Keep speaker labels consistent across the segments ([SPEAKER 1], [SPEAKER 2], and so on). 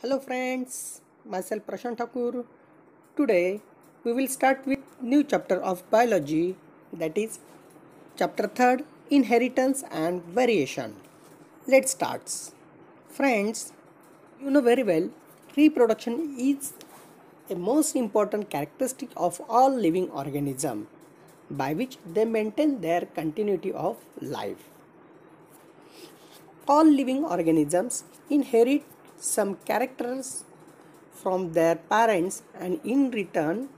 [SPEAKER 1] Hello friends, myself Prashant Thakur. Today we will start with new chapter of biology that is chapter 3 inheritance and variation. Let's start. Friends, you know very well reproduction is a most important characteristic of all living organism by which they maintain their continuity of life. All living organisms inherit some characters from their parents and in return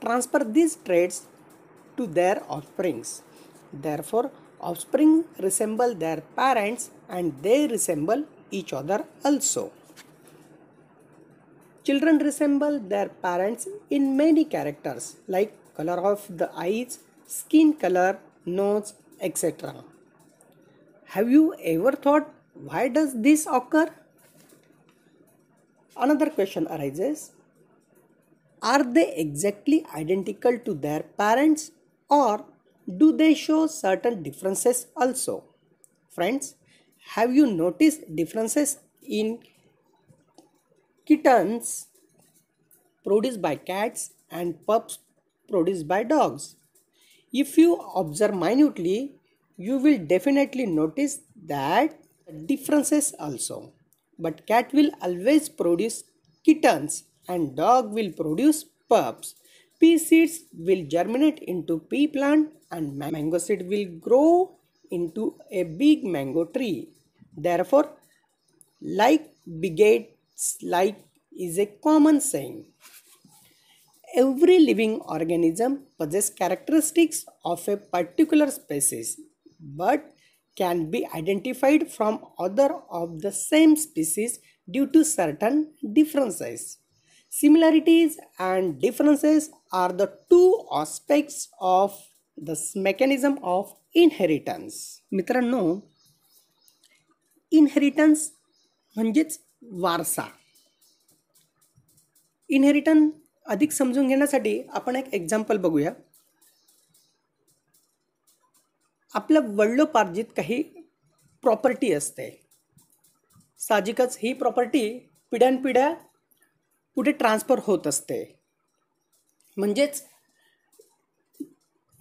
[SPEAKER 1] transfer these traits to their offspring. Therefore, offspring resemble their parents and they resemble each other also. Children resemble their parents in many characters like color of the eyes, skin color, nose, etc. Have you ever thought why does this occur? Another question arises Are they exactly identical to their parents or do they show certain differences also? Friends, have you noticed differences in kittens produced by cats and pups produced by dogs? If you observe minutely, you will definitely notice that differences also. But cat will always produce kittens and dog will produce pups. Pea seeds will germinate into pea plant and mango seed will grow into a big mango tree. Therefore, like begets like is a common saying. Every living organism possesses characteristics of a particular species, but can be identified from other of the same species due to certain differences. Similarities and differences are the two aspects of the mechanism of inheritance. मित्रांनो inheritance म्हणजेच वारसा इनहेरिटन अधिक समजून घेण्यासाठी आपण एक example बघूया आपलं वडलोपार्जित काही प्रॉपर्टी असते साहजिकच ही प्रॉपर्टी पिढ्यानपिढ्या पुढे ट्रान्सफर होत असते म्हणजेच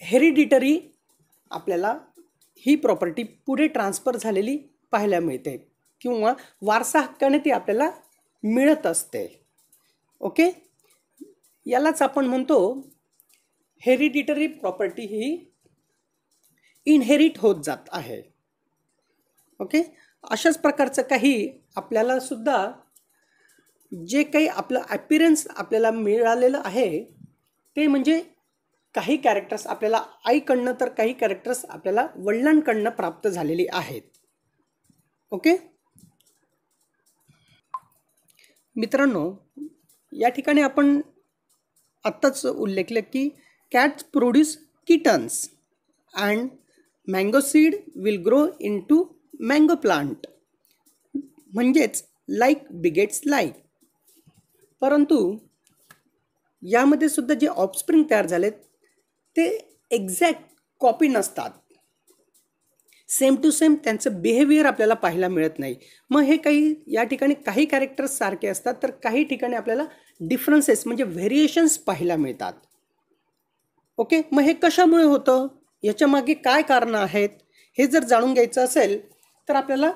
[SPEAKER 1] हेरिडिटरी आपल्याला ही प्रॉपर्टी पुढे ट्रान्सफर झालेली पाहायला मिळते किंवा वारसा हक्काने ती आपल्याला मिळत असते ओके यालाच आपण म्हणतो हेरिडिटरी प्रॉपर्टी ही इनहेरिट होत जात आहे ओके अशाच प्रकारचं काही आपल्याला सुद्धा जे काही आपलं ॲपिरन्स आपल्याला मिळालेलं आहे ते म्हणजे काही कॅरेक्टर्स आपल्याला आईकडनं तर काही कॅरेक्टर्स आपल्याला वडिलांकडनं प्राप्त झालेली आहेत ओके मित्रांनो या ठिकाणी आपण आत्ताच उल्लेखलं की cats produce kittens and mango seed will grow into mango plant म्हणजेच लाईक बिगेट्स लाईक परंतु यामध्ये सुद्धा जे ऑफस्प्रिंग तयार झालेत ते एक्झॅक्ट कॉपी नसतात सेम टू सेम त्यांचं बिहेवियर आपल्याला पाहायला मिळत नाही मग हे काही या ठिकाणी काही कॅरेक्टर्स सारखे असतात तर काही ठिकाणी आपल्याला डिफरन्सेस म्हणजे व्हेरिएशन्स पाहायला मिळतात ओके मग हे कशामुळे होतं याच्यामागे काय कारणं आहेत हे जर जाणून घ्यायचं असेल तर आपल्याला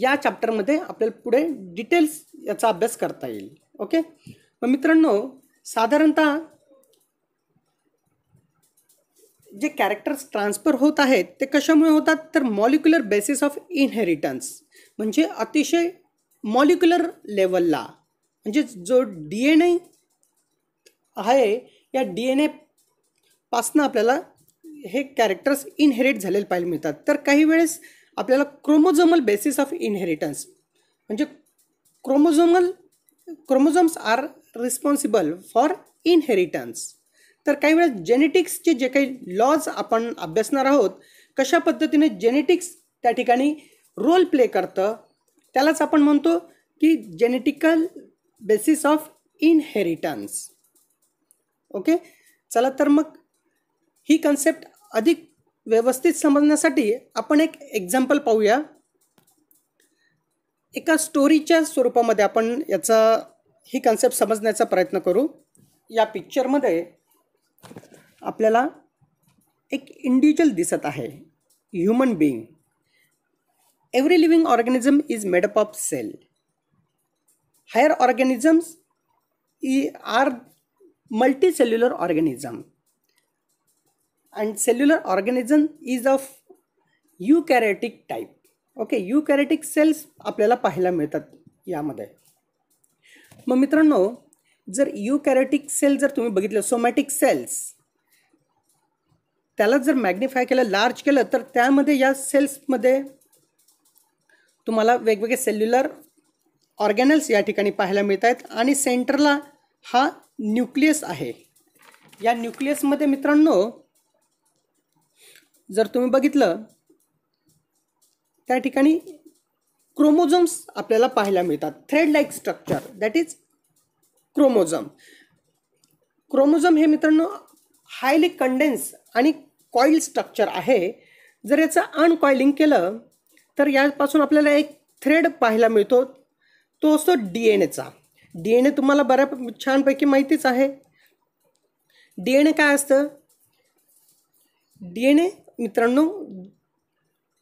[SPEAKER 1] या चॅप्टरमध्ये आपल्याला पुढे डिटेल्स याचा अभ्यास करता येईल ओके मग मित्रांनो साधारणतः जे कॅरेक्टर्स ट्रान्सफर होत आहेत ते कशामुळे होतात तर मॉलिक्युलर बेसिस ऑफ इनहेरिटन्स म्हणजे अतिशय मॉलिक्युलर लेवलला म्हणजे जो डी एन ए आहे या डी एन ए पासनं आपल्याला हे कॅरेक्टर्स इनहेरिट झालेले पाहायला मिळतात तर काही वेळेस आपल्याला क्रोमोझोमल बेसिस ऑफ इनहेरिटन्स म्हणजे chromosomal chromosomes are responsible for inheritance तर काही वेळेस जेनेटिक्सचे जे काही लॉज आपण अभ्यासणार आहोत कशा पद्धतीने जेनेटिक्स त्या ठिकाणी रोल प्ले करतं त्यालाच आपण म्हणतो की genetical basis of inheritance okay चला तर मग ही कन्सेप्ट अधिक व्यवस्थित समजण्यासाठी आपण एक एक्झाम्पल पाहूया एका स्टोरीच्या स्वरूपामध्ये आपण याचा ही कन्सेप्ट समजण्याचा प्रयत्न करू या पिक्चरमध्ये आपल्याला एक इंडिव्हिज्युअल दिसत आहे human being every living organism is made up of cell higher organisms are multi cellular organism and cellular organism is of eukaryotic type. Okay eukaryotic cells आपल्याला पाहायला मिळतात यामध्ये मग मित्रांनो जर युकॅरेटिक सेल जर तुम्ही बघितलं सोमॅटिक सेल्स त्याला जर मॅग्निफाय केलं लार्ज केलं तर त्यामध्ये या सेल्समध्ये तुम्हाला वेगवेगळे सेल्युलर ऑर्गॅनल्स या ठिकाणी पाहायला मिळत आहेत आणि सेंटरला हा न्यूक्लियस आहे या न्यूक्लियसमध्ये मित्रांनो जर तुम्ही बघितलं त्या ठिकाणी क्रोमोझोम्स आपल्याला पाहायला मिळतात thread like structure that is chromosome chromosome हे मित्रांनो हायली कंडेन्स आणि कॉईल स्ट्रक्चर आहे जर याचं अनकॉइलिंग केलं तर यापासून आपल्याला एक थ्रेड पाहायला मिळतो तो असतो डी एन एचा डी एन ए तुम्हाला बऱ्या छानपैकी माहितीच आहे डी एन ए काय असतं डी एन ए मित्रांनो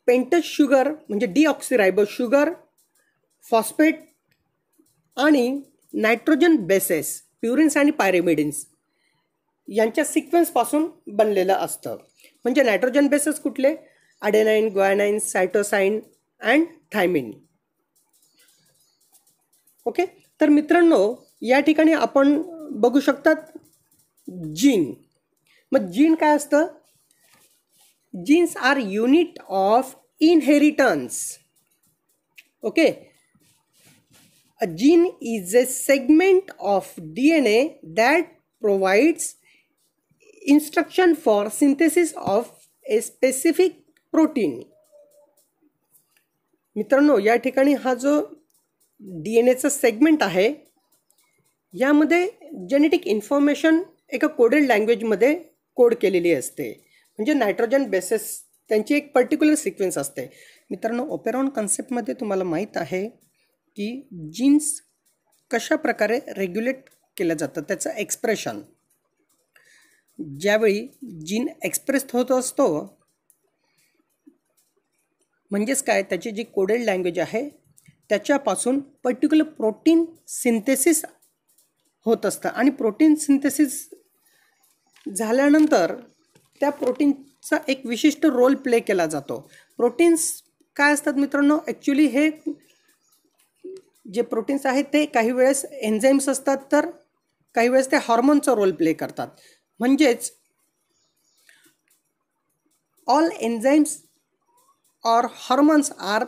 [SPEAKER 1] पेंटस शुगर म्हणजे डिऑक्सिरायबो शुगर फॉस्फेट आणि नायट्रोजन बेसेस प्युरिन्स आणि पायरेमिडिन्स यांच्या सिक्वेन्सपासून बनलेलं असतं म्हणजे नायट्रोजन बेसेस कुठले adenine guanine cytosine and thymine okay तर मित्रांनो या ठिकाणी आपण बघू शकतात जीन मग जीन काय असतं genes are unit of inheritance gene is a segment of D N A that provides instruction for synthesis of a specific protein मित्रांनो या ठिकाणी हा जो डी एन एचा सेगमेंट आहे यामध्ये जेनेटिक इन्फॉर्मेशन एका कोडेड लँग्वेजमध्ये कोड केलेली असते म्हणजे नायट्रोजन बेसेस त्यांची एक पर्टिक्युलर सिक्वेन्स असते मित्रांनो ओपेरॉन कन्सेप्टमध्ये तुम्हाला माहीत आहे की जीन्स कशा प्रकारे रेग्युलेट केलं जातं त्याचं एक्सप्रेशन ज्यावेळी जीन एक्सप्रेस होत असतो म्हणजेच काय त्याची जी कोडेड लँग्वेज आहे त्याच्यापासून पर्टिक्युलर प्रोटीन सिंथेसिस होत असतं आणि प्रोटीन सिंथेसिस झाल्यानंतर त्या प्रोटीनचा एक विशिष्ट रोल प्ले केला जातो प्रोटीन्स काय असतात मित्रांनो ॲक्च्युली हे जे प्रोटीन्स आहेत ते काही वेळेस एन्झाईम्स असतात तर काही वेळेस ते हॉर्मोनचा रोल प्ले करतात म्हणजेच all enzymes or hormones are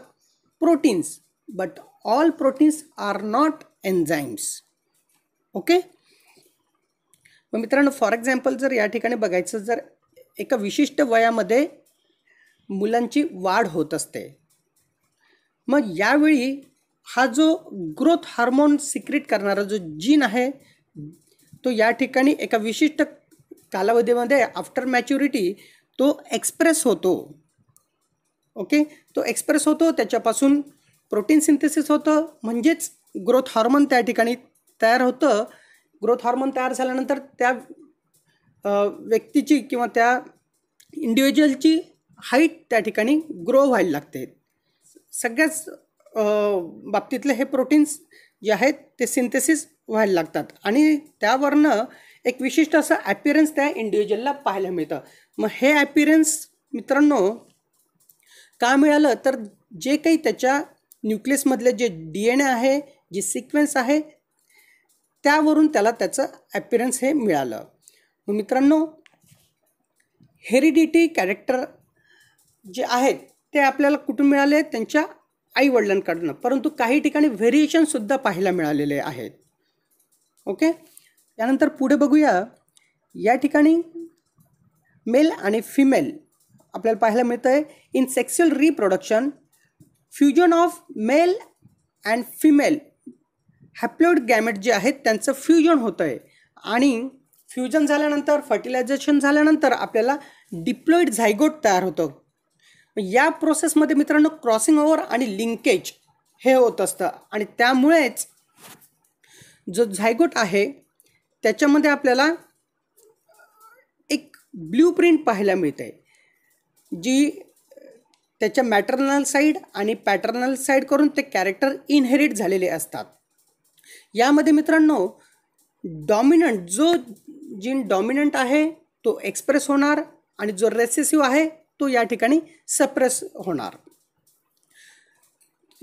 [SPEAKER 1] proteins but all proteins are not enzymes okay मग मित्रांनो फॉर एक्झाम्पल जर या ठिकाणी बघायचं जर एका विशिष्ट वयामध्ये मुलांची वाढ होत असते मग यावेळी हा जो ग्रोथ हार्मोन सिक्रेट करणारा जो जीन आहे तो या ठिकाणी एका विशिष्ट कालावधीमध्ये आफ्टर मॅच्युरिटी तो एक्सप्रेस होतो ओके तो एक्सप्रेस होतो त्याच्यापासून प्रोटीन सिंथेसिस होतं म्हणजेच ग्रोथ हार्मोन त्या ठिकाणी तयार होतं ग्रोथ हार्मोन तयार झाल्यानंतर त्या व्यक्तीची किंवा त्या इंडिव्हिज्युअलची हाईट त्या ठिकाणी ग्रो व्हायला लागते सगळ्याच बाबतीतले हे प्रोटीन्स जे आहेत ते सिंथेसिस व्हायला लागतात आणि त्यावरनं एक विशिष्ट असं ॲपिरन्स त्या इंडिव्हिज्युअलला पाहायला मिळतं मग हे ॲपिरन्स मित्रांनो का मिळालं तर जे काही त्याच्या न्यूक्लियसमधले जे डी एन ए आहे जे सिक्वेन्स आहे त्यावरून त्याला त्याचं ॲपिरन्स हे मिळालं मग मित्रांनो हेरिडिटी कॅरेक्टर जे आहेत ते आपल्याला कुठून मिळाले त्यांच्या आईवडिलांकडनं परंतु काही ठिकाणी व्हेरिएशनसुद्धा पाहायला मिळालेले आहेत ओके त्यानंतर पुढे बघूया या ठिकाणी मेल आणि फिमेल आपल्याला पाहायला मिळतं आहे in sexual reproduction fusion of male and female haploid gamete जे आहेत त्यांचं फ्युजन होतं आहे आणि फ्युजन झाल्यानंतर फर्टिलायझेशन झाल्यानंतर आपल्याला डिप्लोईड झायगोट तयार होतं या प्रोसेसमध्ये मित्रांनो क्रॉसिंग ओव्हर आणि लिंकेज हे होत असतं आणि त्यामुळेच जो झायगोट आहे त्याच्यामध्ये आपल्याला एक ब्ल्यू प्रिंट पाहायला मिळते जी त्याच्या मॅटर्नल साईड आणि पॅटर्नल साईड करून ते कॅरेक्टर इनहेरिट झालेले असतात यामध्ये मित्रांनो डॉमिनंट जो जीन डॉमिनंट आहे तो एक्सप्रेस होणार आणि जो रेसेसिव्ह आहे तो या ठिकाणी सप्रेस होणार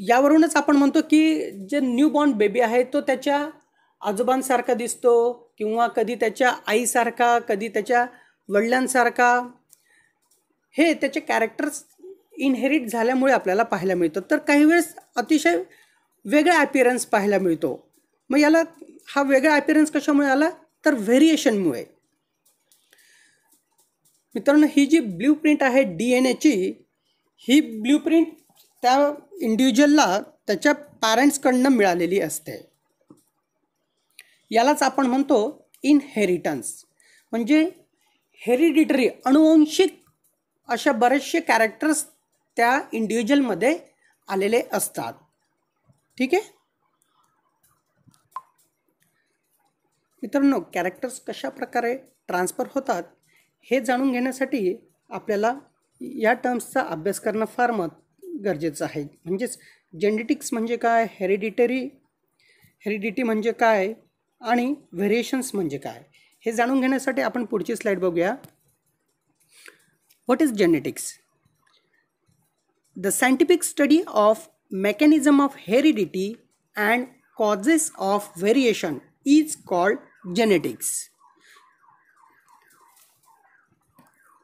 [SPEAKER 1] यावरूनच आपण म्हणतो की जे न्यूबॉर्न बेबी आहे तो त्याच्या आजोबांसारखा दिसतो किंवा कधी त्याच्या आईसारखा कधी त्याच्या वडिलांसारखा हे त्याचे कॅरेक्टर्स इनहेरिट झाल्यामुळे आपल्याला पाहायला मिळतं तर काही वेळेस अतिशय वेगळा ॲपिअरन्स पाहायला मिळतो मग याला हा वेगळा ॲपिरन्स कशामुळे आला तर व्हेरिएशनमुळे मित्रांनो ही जी ब्ल्यू प्रिंट आहे डी एन एची ही ब्ल्यू प्रिंट त्या इंडिव्हिज्युअलला त्याच्या पॅरेंट्सकडनं मिळालेली असते यालाच आपण म्हणतो इनहेरिटन्स म्हणजे हेरिडिटरी अनुवंशिक अशा बरेचसे कॅरेक्टर्स त्या इंडिव्हिज्युअलमध्ये आलेले असतात ठीक आहे मित्रांनो कॅरेक्टर्स कशा प्रकारे ट्रान्सफर होतात हे जाणून घेण्यासाठी आपल्याला या टर्म्सचा अभ्यास करणं फार मत गरजेचं आहे म्हणजेच जेनेटिक्स म्हणजे काय हेरिडिटरी हेरिडिटी म्हणजे काय आणि व्हेरिएशन्स म्हणजे काय हे जाणून घेण्यासाठी आपण पुढची स्लाईड बघूया what is genetics the scientific study of mechanism of heredity and causes of variation is called genetics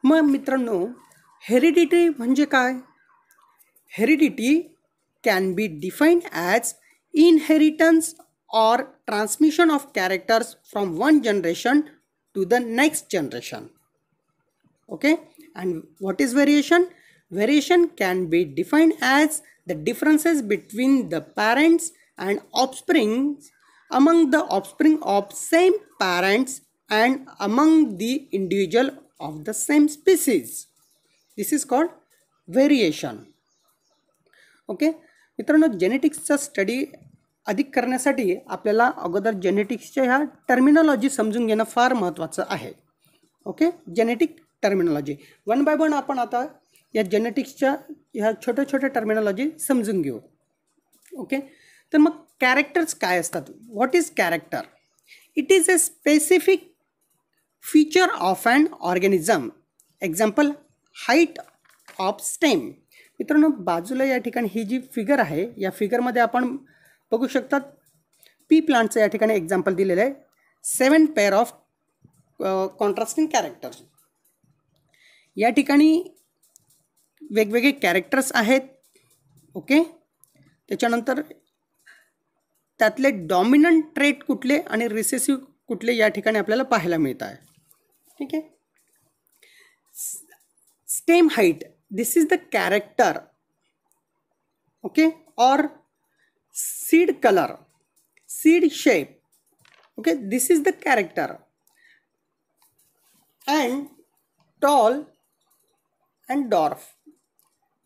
[SPEAKER 1] मग मित्रांनो हेरिडिटी म्हणजे काय heredity can be defined as inheritance or transmission of characters from one generation to the next generation okay and what is variation variation can be defined as the differences between the parents and offspring. among the offspring of same parents and among the individual of the same species this is called variation okay मित्रांनो जेनेटिक्सचा study अधिक करण्यासाठी आपल्याला अगोदर जेनेटिक्सच्या ह्या terminology समजून घेणं फार महत्त्वाचं आहे okay genetic terminology one by one आपण आता या जेनेटिक्सच्या ह्या छोट्या छोट्या टर्मिनॉलॉजी समजून घेऊ ओके तर मग कॅरेक्टर्स काय असतात what is character it is a specific feature of and organism example height of stem मित्रांनो बाजूला या ठिकाणी ही जी फिगर आहे या फिगरमध्ये आपण बघू शकतात पी प्लांटचं या ठिकाणी एक्झाम्पल दिलेलं आहे seven pair of contrasting characters या ठिकाणी वेगवेगळे कॅरेक्टर्स आहेत ओके त्याच्यानंतर त्यातले डॉमिनंट ट्रेट कुठले आणि रिसेसिव्ह कुठले या ठिकाणी आपल्याला पाहायला मिळत आहे ठीक आहे stem height this is the character okay or seed colour seed shape okay this is the character and tall and dwarf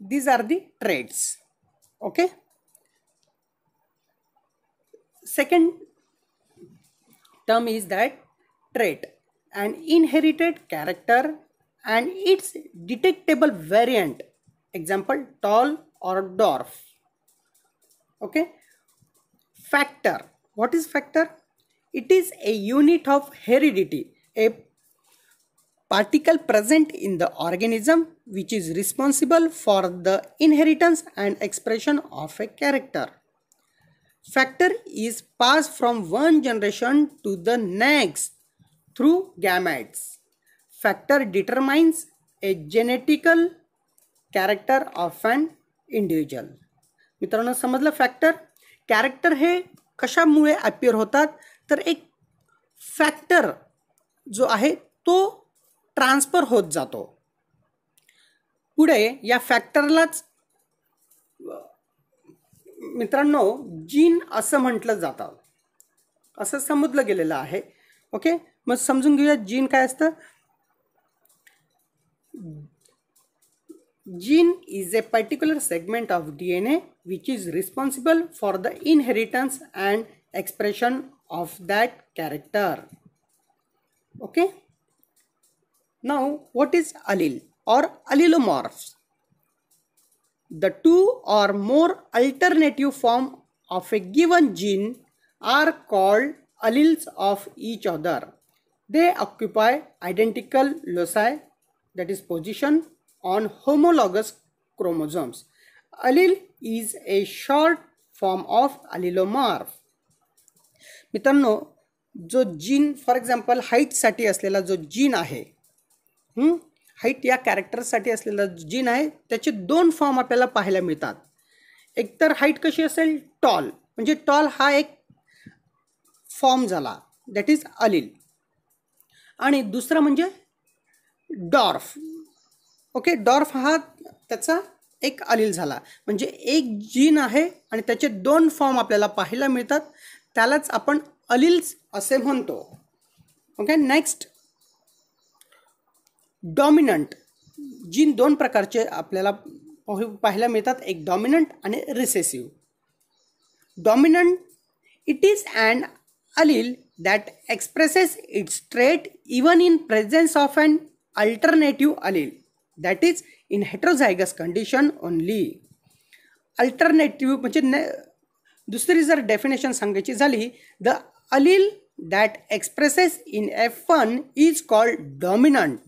[SPEAKER 1] these are the traits okay second term is that trait an inherited character and its detectable variant example tall or dwarf okay factor what is factor it is a unit of heredity a particle present in the organism which is responsible for the inheritance and expression of a character factor is pass from one generation to the next through gametes. Factor determines a genetical character of an individual. मित्रांनो समजलं factor character हे कशामुळे appear होतात तर एक factor जो आहे तो ट्रान्सफर होत जातो पुढे या फॅक्टरलाच मित्रांनो जीन असं म्हटलं जातं असं समजलं गेलेलं आहे ओके मग समजून घेऊया जीन काय असतं gene is a particular segment of D N A which is responsible for the inheritance and expression of that character okay now what is allele or allelomorphs The two or more alternative form of a given gene are called alleles of each other. They occupy identical loci that is position on homologous chromosomes. Allele is a short form of allelomorph मित्रांनो for example height example हाईटसाठी असलेला जो gene hmm. Height या कॅरेक्टरसाठी असलेला gene आहे त्याचे दोन form आपल्याला पाहायला मिळतात एकतर हाईट कशी असेल टॉल म्हणजे टॉल हा एक फॉर्म झाला दॅट इज अलिल आणि दुसरा म्हणजे डॉर्फ ओके डॉर्फ हा त्याचा एक अलिल झाला म्हणजे एक जीन आहे आणि त्याचे दोन फॉर्म आपल्याला पाहायला मिळतात त्यालाच आपण अलील्स असे म्हणतो ओके नेक्स्ट डॉमिनंट जीन दोन प्रकारचे आपल्याला पाहायला मिळतात एक डॉमिनंट आणि recessive dominant it is and allele that expresses its trait even in presence of and alternative allele that is in heterozygous condition only alternative म्हणजे न दुसरी जर डेफिनेशन सांगायची झाली the allele that expresses in F one is called dominant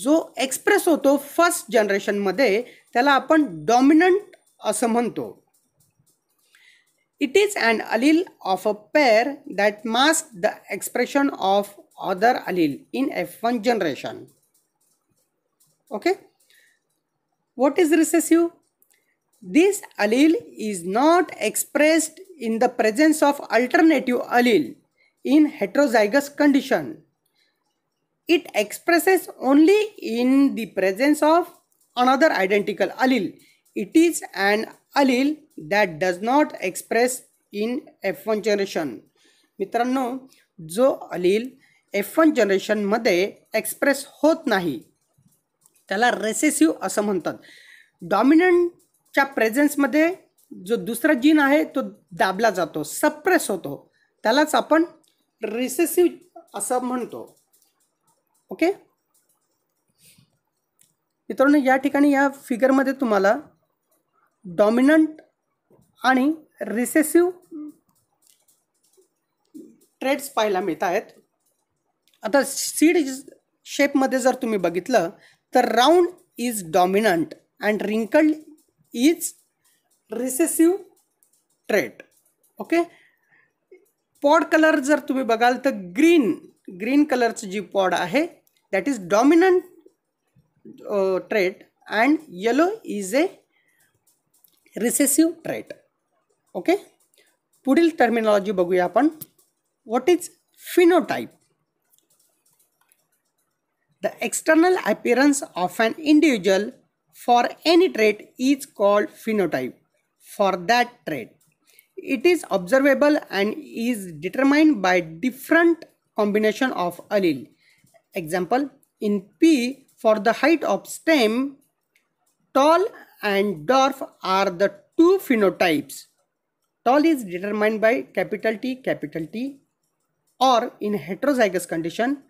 [SPEAKER 1] जो express होतो first generation मध्ये त्याला आपण डॉमिनंट असं म्हणतो it is and allele of a pair that mask the expression of other अलील in one generation okay what is recessive this allele is not expressed in the presence of alternative allele in heterozygous condition it expresses only in the presence of another identical allele. It is an allele that does not express in F one generation मित्रांनो जो allele F one जनरेशनमध्ये express होत नाही त्याला recessive असं म्हणतात डॉमिनंटच्या प्रेझेन्समध्ये जो दुसरा जीन आहे तो दाबला जातो सप्रेस होतो त्यालाच आपण रिसेसिव्ह असं म्हणतो ओके मित्रांनो या ठिकाणी या फिगरमध्ये तुम्हाला डॉमिनंट आणि रिसेसिव्ह ट्रेड्स पाहायला मिळत आहेत आता सीड शेपमध्ये जर तुम्ही बघितलं तर round is dominant and wrinkled is recessive trait okay pod colour जर तुम्ही बघाल तर ग्रीन ग्रीन कलरचं जी पॉड आहे that is dominant uh, trait and yellow is a recessive trait okay pudil terminology baguya apan what is phenotype the external appearance of an individual for any trait is called phenotype for that trait it is observable and is determined by different combination of allele Example, in P for the height of stem, tall and dwarf are the two phenotypes. Tall is determined by capital T, capital T or in heterozygous condition,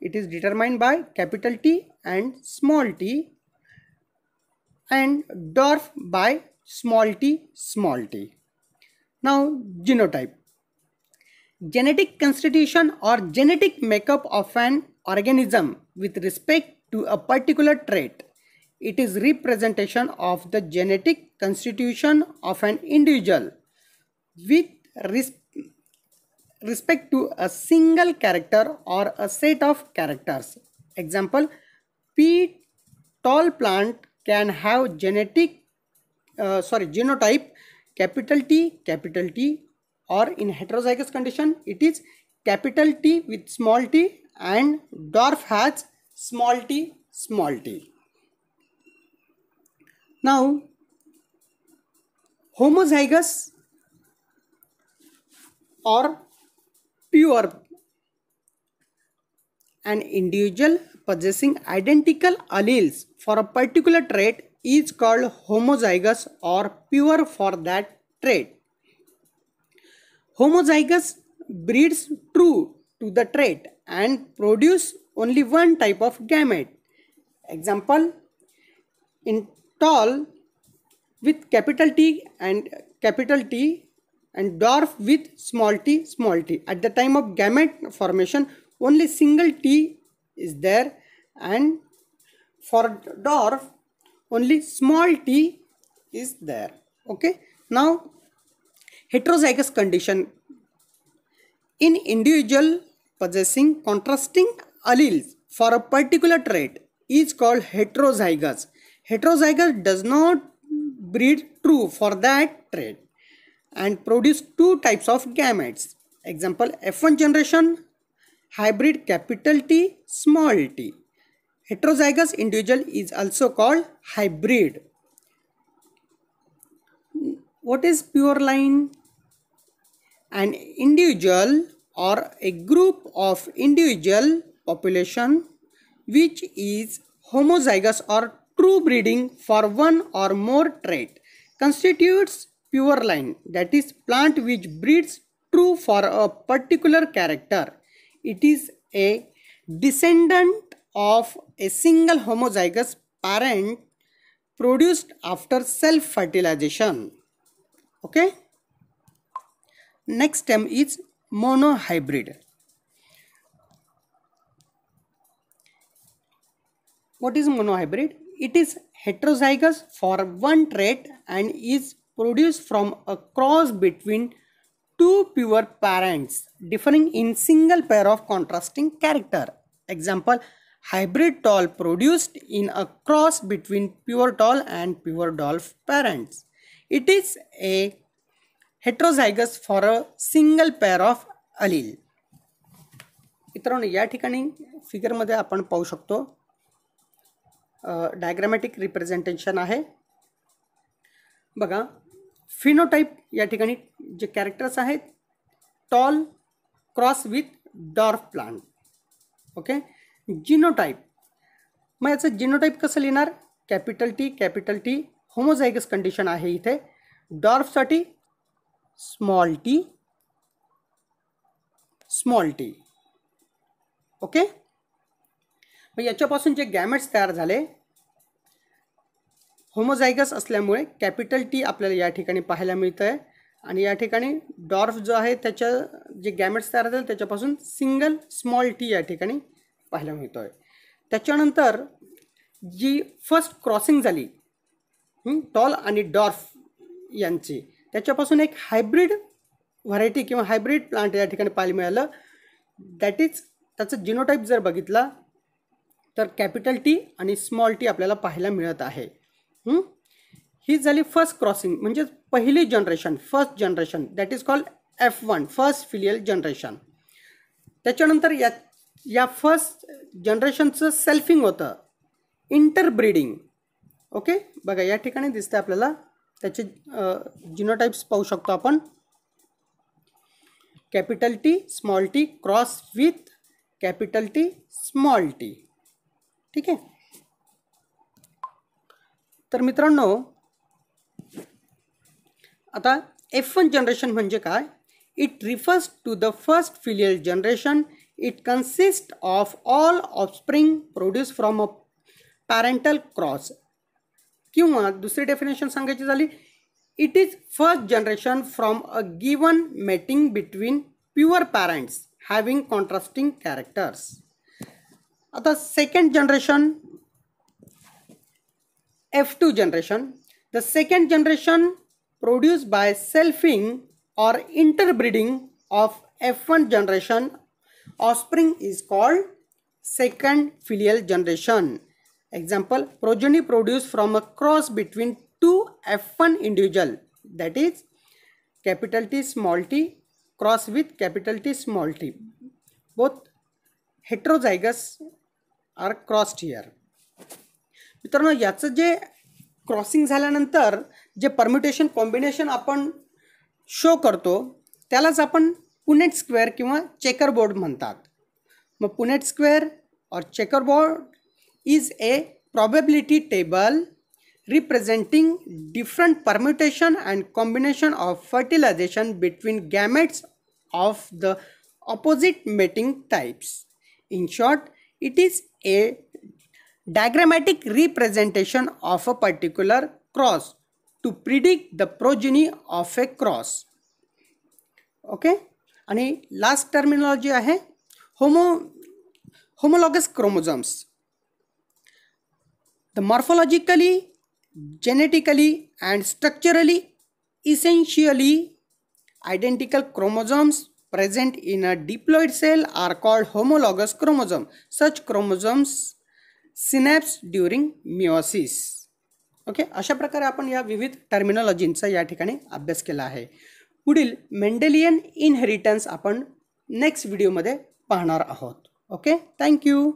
[SPEAKER 1] it is determined by capital T and small t and dwarf by small t small t. Now genotype genetic constitution or genetic makeup of an organism with respect to a particular trait. It is representation of the genetic constitution of an individual with res respect to a single character or a set of characters. Example, P tall plant can have genetic, uh, sorry, genotype capital T, capital T or in heterozygous condition it is capital T with small t and dwarf has small t small t. Now homozygous or pure an individual possessing identical alleles for a particular trait is called homozygous or pure for that trait homozygous breeds true to the trait and produce only one type of gamete. Example, in tall with capital T and capital T and dwarf with small t, small t. At the time of gamete formation, only single t is there and for dwarf, only small t is there. Okay. Now, heterozygous condition in individual possessing contrasting alleles for a particular trait is called heterozygous. Heterozygous does not breed true for that trait and produce two types of gametes. Example F1 generation hybrid capital T small t. Heterozygous individual is also called hybrid. What is pure line? an individual or a group of individual population which is homozygous or true breeding for one or more trait constitutes pure line that is plant which breeds true for a particular character it is a descendant of a single homozygous parent produced after self fertilization okay Next term is monohybrid. What is monohybrid? It is heterozygous for one trait and is produced from a cross between two pure parents differing in single pair of contrasting character. Example, hybrid doll produced in a cross between pure doll and pure doll parents. It is a heterozygous for a single pair of allele मित्रांनो या ठिकाणी फिगरमध्ये आपण पाहू शकतो diagrammatic representation आहे बघा फिनोटाईप या ठिकाणी जे कॅरेक्टर्स आहेत tall cross with dwarf plant okay genotype मग याचं जिनोटाईप कसं लिहिणार capital T capital T homozygous condition आहे इथे डॉर्फसाठी small t small T okay मग याच्यापासून जे गॅमेट्स तयार झाले होमोझायगस असल्यामुळे कॅपिटल टी आपल्याला या ठिकाणी पाहायला मिळतं आहे आणि या ठिकाणी डॉर्फ जो आहे त्याच्या जे गॅमेट्स तयार झाले त्याच्यापासून सिंगल स्मॉल टी या ठिकाणी पाहायला मिळतो आहे त्याच्यानंतर जी फर्स्ट क्रॉसिंग झाली टॉल आणि डॉर्फ यांची त्याच्यापासून एक हायब्रिड व्हरायटी किंवा हायब्रिड प्लांट या ठिकाणी पाहायला मिळालं दॅट इज त्याचं जिनोटाईप जर बघितला तर कॅपिटल टी आणि स्मॉल टी आपल्याला पाहायला मिळत आहे ही झाली फर्स्ट क्रॉसिंग म्हणजे पहिली generation first generation that is called F one first filial generation त्याच्यानंतर या या फर्स्ट जनरेशनचं सेल्फिंग होतं इंटरब्रिडिंग ओके बघा या ठिकाणी दिसतं आपल्याला त्याचे जिनोटाईप्स पाहू शकतो आपण capital T small T cross with capital T small T ठीक आहे तर मित्रांनो आता एफ वन जनरेशन म्हणजे काय it refers to the first filial generation it consist of offspring produce from a parental cross किंवा दुसरी डेफिनेशन सांगायची झाली it is first generation from a given mating between pure parents having contrasting characters आता second generation F two generation the second generation produce by selfing interbreeding of F one generation offspring is called second filial generation example progeny produce from a cross between two F one individual that is capital T small T cross with capital T small T both heterozygous are crossed here मित्रांनो याचं जे crossing झाल्यानंतर जे permutation combination आपण show करतो त्यालाच आपण Punnett square किंवा चेकरबोर्ड म्हणतात मग Punnett square or checkerboard is a probability table representing different permutation and combination of fertilization between gametes of the opposite mating types. In short, it is a diagrammatic representation of a particular cross to predict the progeny of a cross. Okay? and last terminology आहे homo homologous chromosomes. the morphologically, genetically, and structurally essentially identical chromosomes present in a diploid cell are called homologous chromosomes. Such chromosomes synapse during meiosis. Okay okay, अशा प्रकारे आपण या विविध टर्मिनॉलॉजींचा या ठिकाणी अभ्यास केला आहे पुढील मेंडेलियन इनहेरिटन्स आपण नेक्स्ट व्हिडिओमध्ये पाहणार आहोत ओके थँक्यू